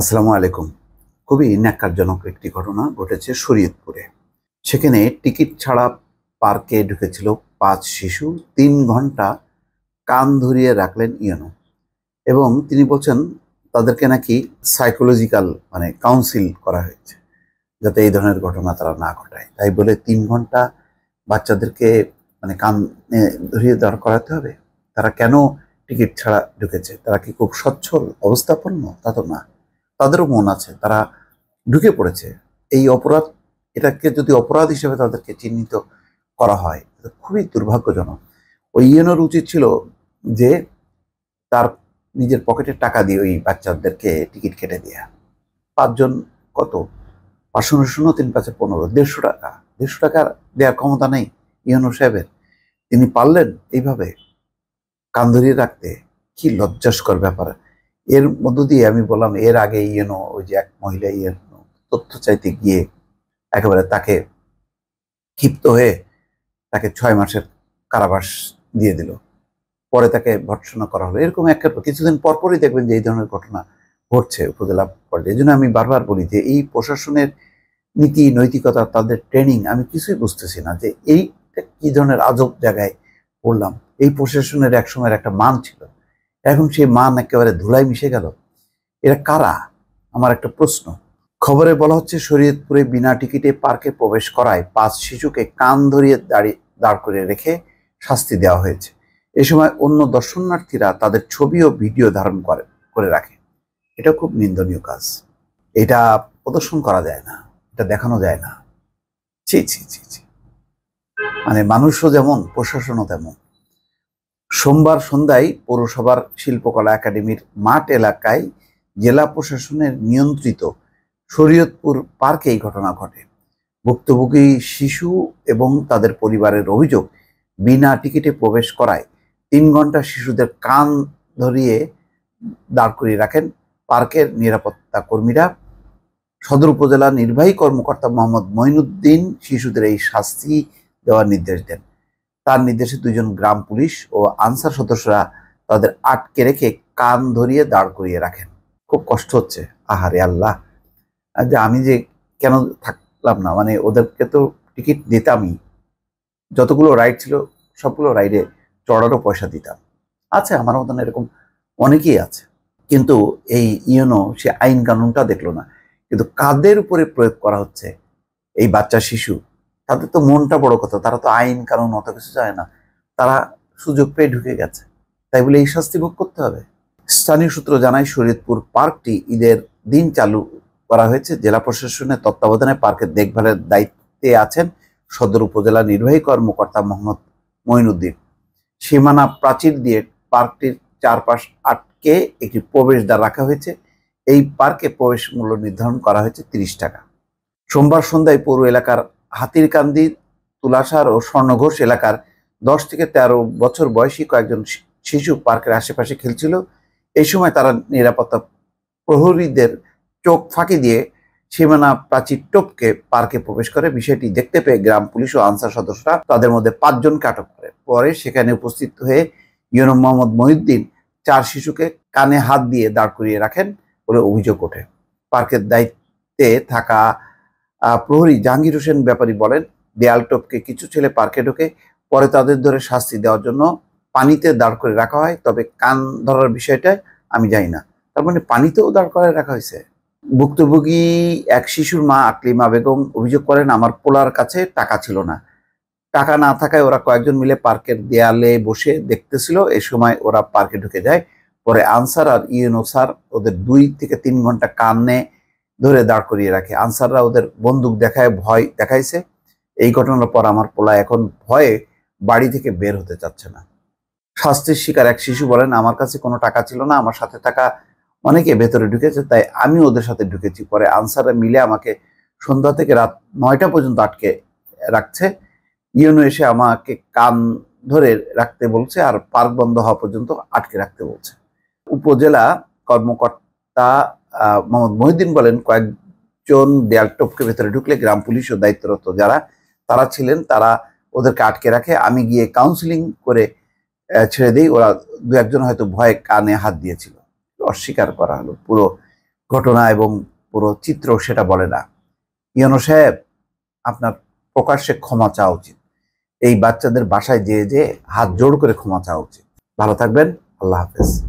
আসসালামু আলাইকুম খুবই ন্যাক্কারজনক একটি ঘটনা ঘটেছে শরীয়তপুরে সেখানে টিকিট ছাড়া পার্কে ঢুকেছিল পাঁচ শিশু তিন ঘন্টা কান ধরিয়ে রাখলেন ইয়নো এবং তিনি বলছেন তাদেরকে নাকি সাইকোলজিক্যাল মানে কাউন্সিল করা হয়েছে যাতে এই ধরনের ঘটনা তারা না ঘটায় তাই বলে তিন ঘন্টা বাচ্চাদেরকে মানে কান ধরিয়ে দাঁড় করাতে হবে তারা কেন টিকিট ছাড়া ঢুকেছে তারা কি খুব সচ্ছল অবস্থাপন্ন তা তো না তাদেরও মন আছে তারা ঢুকে পড়েছে এই অপরাধ এটাকে যদি অপরাধ হিসেবে তাদেরকে চিহ্নিত করা হয় খুবই দুর্ভাগ্যজনক ওই ইউনোর উচিত ছিল যে তার নিজের পকেটের টাকা দিয়ে ওই বাচ্চাদেরকে টিকিট কেটে দেয়া পাঁচজন কত পাঁচশো শূন্য শূন্য তিন পাঁচে পনেরো দেড়শো টাকা দেড়শো টাকা দেওয়ার ক্ষমতা নেই ইউনো সাহেবের তিনি পারলেন এইভাবে কান রাখতে কি লজ্জাস্কর ব্যাপার এর মধ্য দিয়ে আমি বললাম এর আগে ইয়েনো ওই যে এক মহিলা ইয়েনো তথ্য চাইতে গিয়ে একেবারে তাকে ক্ষিপ্ত হয়ে তাকে ছয় মাসের কারাবাস দিয়ে দিল পরে তাকে ভর্সনা করা হলো এরকম একটা কিছুদিন পরপরই দেখবেন যে এই ধরনের ঘটনা ঘটছে উপজেলা পর্যায়ে এই জন্য আমি বারবার বলি যে এই প্রশাসনের নীতি নৈতিকতা তাদের ট্রেনিং আমি কিছুই বুঝতেছি না যে এইটা কী ধরনের আজব জায়গায় পড়লাম এই প্রশাসনের এক সময়ের একটা মান ছিল এখন সেই মান একেবারে ধুলাই মিশে গেল এরা কারা আমার একটা প্রশ্ন খবরে বলা হচ্ছে শরীয়তপুরে বিনা টিকিটে পার্কে প্রবেশ করায় পাঁচ শিশুকে কান ধরিয়ে দাঁড়িয়ে দাঁড় করে রেখে শাস্তি দেওয়া হয়েছে এ সময় অন্য দর্শনার্থীরা তাদের ছবি ও ভিডিও ধারণ করে করে রাখে এটা খুব নিন্দনীয় কাজ এটা প্রদর্শন করা যায় না এটা দেখানো যায় না ছি ছি ছি ছি মানে মানুষও যেমন প্রশাসনও তেমন সোমবার সন্ধ্যায় পৌরসভার শিল্পকলা একাডেমির মাঠ এলাকায় জেলা প্রশাসনের নিয়ন্ত্রিত শরীয়তপুর পার্কে এই ঘটনা ঘটে ভুক্তভোগী শিশু এবং তাদের পরিবারের অভিযোগ বিনা টিকিটে প্রবেশ করায় তিন ঘন্টা শিশুদের কান ধরিয়ে দাঁড় করিয়ে রাখেন পার্কের নিরাপত্তা কর্মীরা সদর উপজেলা নির্বাহী কর্মকর্তা মোহাম্মদ মঈনুদ্দিন শিশুদের এই শাস্তি দেওয়ার নির্দেশ দেন তার নির্দেশে দুজন গ্রাম পুলিশ ও আনসার সদস্যরা তাদের আটকে রেখে কান ধরিয়ে দাঁড় করিয়ে রাখেন খুব কষ্ট হচ্ছে আহারে আল্লাহ যে আমি যে কেন থাকলাম না মানে ওদেরকে তো টিকিট দিতামই যতগুলো রাইড ছিল সবগুলো রাইডে চড়ারও পয়সা দিতাম আছে আমার মতন এরকম অনেকেই আছে কিন্তু এই ইউনো সে আইন কানুনটা দেখলো না কিন্তু কাদের উপরে প্রয়োগ করা হচ্ছে এই বাচ্চা শিশু তাদের তো মনটা বড় কথা তারা তো আইন কারণ অত কিছু যায় না তারা সুযোগ পেয়ে ঢুকে গেছে তাই বলে এই শাস্তি ভোগ করতে হবে স্থানীয় সূত্র জানায় শরীয়তপুর পার্কটি ঈদের দিন চালু করা হয়েছে জেলা প্রশাসনের তত্ত্বাবধানে পার্কের দেখভালের দায়িত্বে আছেন সদর উপজেলা নির্বাহী কর্মকর্তা মোহাম্মদ মঈনুদ্দিন সীমানা প্রাচীর দিয়ে পার্কটির চারপাশ আটকে একটি প্রবেশদ্বার রাখা হয়েছে এই পার্কে প্রবেশ মূল্য নির্ধারণ করা হয়েছে তিরিশ টাকা সোমবার সন্ধ্যায় পৌর এলাকার হাতিরকান্দি তুলাসার ও স্বর্ণঘোষ এলাকার দশ থেকে ১৩ বছর বয়সী কয়েকজন শিশু পার্কের আশেপাশে খেলছিল এই সময় তারা নিরাপত্তা প্রহরীদের চোখ ফাঁকি দিয়ে সীমানা প্রাচীর টোপকে পার্কে প্রবেশ করে বিষয়টি দেখতে পেয়ে গ্রাম পুলিশ ও আনসার সদস্যরা তাদের মধ্যে পাঁচজনকে আটক করে পরে সেখানে উপস্থিত হয়ে ইয়ন মোহাম্মদ মহিউদ্দিন চার শিশুকে কানে হাত দিয়ে দাঁড় করিয়ে রাখেন বলে অভিযোগ ওঠে পার্কের দায়িত্বে থাকা প্রহরী জাহাঙ্গীর হোসেন ব্যাপারী বলেন দেয়াল টপকে কিছু ছেলে পার্কে ঢোকে পরে তাদের ধরে শাস্তি দেওয়ার জন্য পানিতে দাঁড় করে রাখা হয় তবে কান ধরার বিষয়টা আমি জানি না তার মানে পানিতেও দাঁড় করে রাখা হয়েছে ভুক্তভোগী এক শিশুর মা আকলিমা বেগম অভিযোগ করেন আমার পোলার কাছে টাকা ছিল না টাকা না থাকায় ওরা কয়েকজন মিলে পার্কের দেয়ালে বসে দেখতেছিল এ সময় ওরা পার্কে ঢুকে যায় পরে আনসার আর ইউনো ওদের দুই থেকে তিন ঘন্টা কান নেয় ধরে দাঁড় করিয়ে রাখে আনসাররা ওদের বন্দুক দেখায় ভয় দেখাইছে এই ঘটনার পর আমার পোলা এখন ভয়ে বাড়ি থেকে বের হতে চাচ্ছে না শাস্তির শিকার এক শিশু বলেন আমার কাছে কোনো টাকা ছিল না আমার সাথে থাকা অনেকে ভেতরে ঢুকেছে তাই আমি ওদের সাথে ঢুকেছি পরে আনসাররা মিলে আমাকে সন্ধ্যা থেকে রাত নয়টা পর্যন্ত আটকে রাখছে ইউনো এসে আমাকে কান ধরে রাখতে বলছে আর পার্ক বন্ধ হওয়া পর্যন্ত আটকে রাখতে বলছে উপজেলা কর্মকর্তা মোহাম্মদ মহিউদ্দিন বলেন কয়েকজন দেয়াল টপকে ভেতরে ঢুকলে গ্রাম পুলিশ ও দায়িত্বরত যারা তারা ছিলেন তারা ওদেরকে আটকে রাখে আমি গিয়ে কাউন্সিলিং করে ছেড়ে দিই ওরা দু একজন হয়তো ভয়ে কানে হাত দিয়েছিল অস্বীকার করা হলো পুরো ঘটনা এবং পুরো চিত্র সেটা বলে না ইয়নো সাহেব আপনার প্রকাশ্যে ক্ষমা চাওয়া উচিত এই বাচ্চাদের বাসায় যেয়ে যে হাত জোর করে ক্ষমা চাওয়া উচিত ভালো থাকবেন আল্লাহ হাফেজ